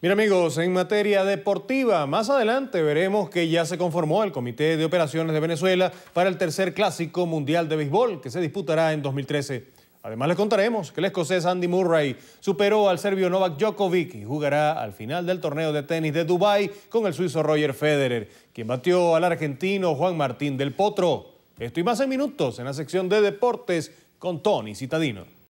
Mira amigos, en materia deportiva, más adelante veremos que ya se conformó el Comité de Operaciones de Venezuela para el tercer Clásico Mundial de Béisbol que se disputará en 2013. Además les contaremos que el escocés Andy Murray superó al serbio Novak Djokovic y jugará al final del torneo de tenis de Dubái con el suizo Roger Federer, quien batió al argentino Juan Martín del Potro. Esto y más en minutos en la sección de deportes con Tony Citadino.